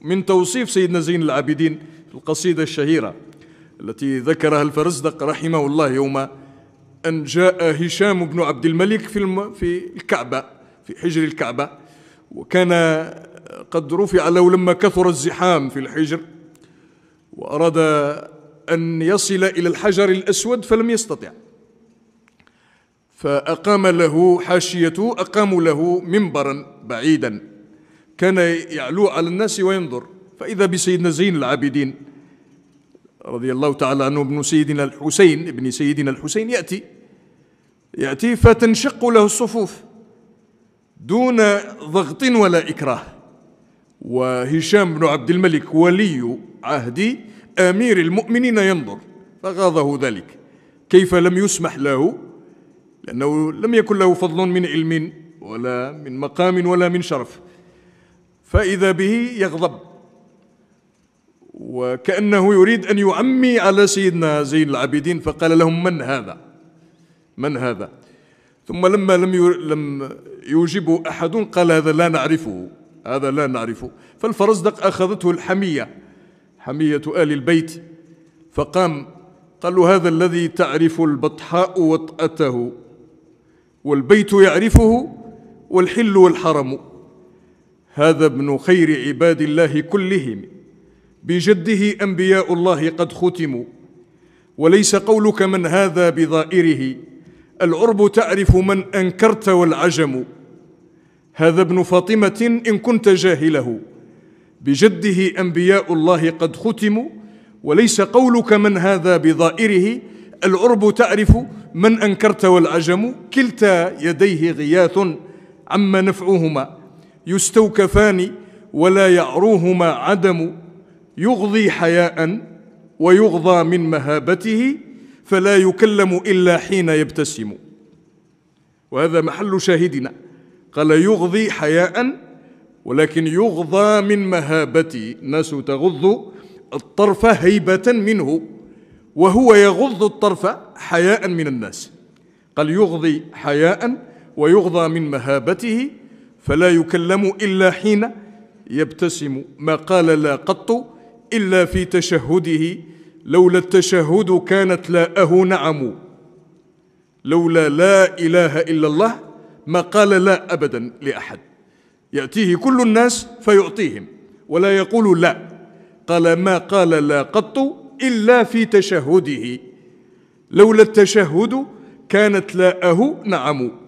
من توصيف سيدنا زين العابدين في القصيدة الشهيرة التي ذكرها الفرزدق رحمه الله يوم أن جاء هشام بن عبد الملك في في الكعبة في حجر الكعبة وكان قد رفع له لما كثر الزحام في الحجر وأراد أن يصل إلى الحجر الأسود فلم يستطع فأقام له حاشيته أقاموا له منبرا بعيدا كان يعلو على الناس وينظر فإذا بسيدنا زين العابدين رضي الله تعالى عنه ابن سيدنا الحسين ابن سيدنا الحسين يأتي يأتي فتنشق له الصفوف دون ضغط ولا إكراه وهشام بن عبد الملك ولي عهد أمير المؤمنين ينظر فغاضه ذلك كيف لم يسمح له لأنه لم يكن له فضل من علم ولا من مقام ولا من شرف فإذا به يغضب وكأنه يريد أن يعمي على سيدنا زين العابدين فقال لهم من هذا من هذا ثم لما لم لم يوجبه أحد قال هذا لا نعرفه هذا لا نعرفه فالفرزدق أخذته الحمية حمية آل البيت فقام قال له هذا الذي تعرف البطحاء وطأته والبيت يعرفه والحل والحرم هذا ابن خير عباد الله كلهم بجده انبياء الله قد ختموا وليس قولك من هذا بظائره العرب تعرف من انكرت والعجم هذا ابن فاطمه ان كنت جاهله بجده انبياء الله قد ختموا وليس قولك من هذا بظائره العرب تعرف من انكرت والعجم كلتا يديه غياث عما نفعهما يستوكفان ولا يعروهما عدم يغضي حياء ويغضى من مهابته فلا يكلم إلا حين يبتسم وهذا محل شاهدنا قال يغضي حياء ولكن يغضى من مهابته الناس تغض الطرف هيبة منه وهو يغض الطرف حياء من الناس قال يغضي حياء ويغضى من مهابته فلا يكلم إلا حين يبتسم ما قال لا قط إلا في تشهده لولا التشهد كانت لاءه أه نعم لولا لا إله إلا الله ما قال لا أبدا لأحد يأتيه كل الناس فيعطيهم ولا يقول لا قال ما قال لا قط إلا في تشهده لولا التشهد كانت لاءه أه نعم